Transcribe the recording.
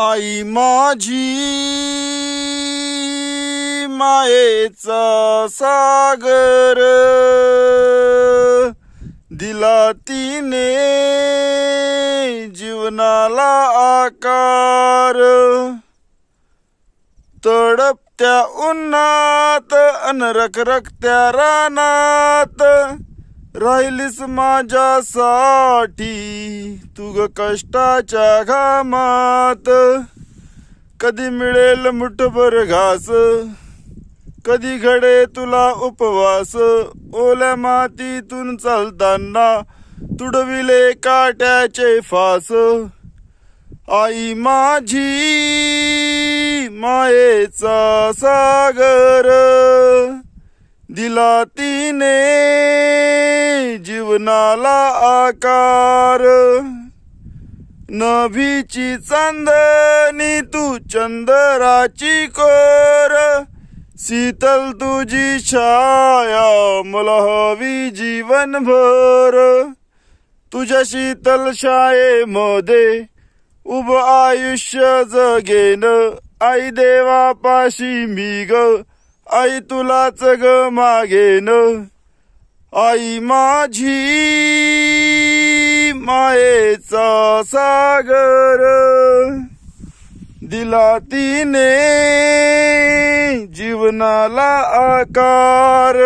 आई माझी मायेचा सागर दिला तिने जीवनाला आकार तडपत्या उन्हात अनरखरखत्या रानात राहिलीस माझ्यासाठी तुग कष्टाच्या घामात कधी मिळेल मुठभर घास कधी घडे तुला उपवास ओल्या मातीतून चालताना तुडविले काट्याचे फास आई माझी मायेचा सागर दिला तिने जीवनाला आकार नभीची चांदणी तू चंदराची कोर शीतल तुझी छाया मला हवी जीवनभर तुझ्या शीतल मध्ये उभ आयुष्य जगेन आई देवापाशी मी ग आई तुलाच ग मागेन आई माझी मायेचा सागर दिला तिने जीवनाला आकार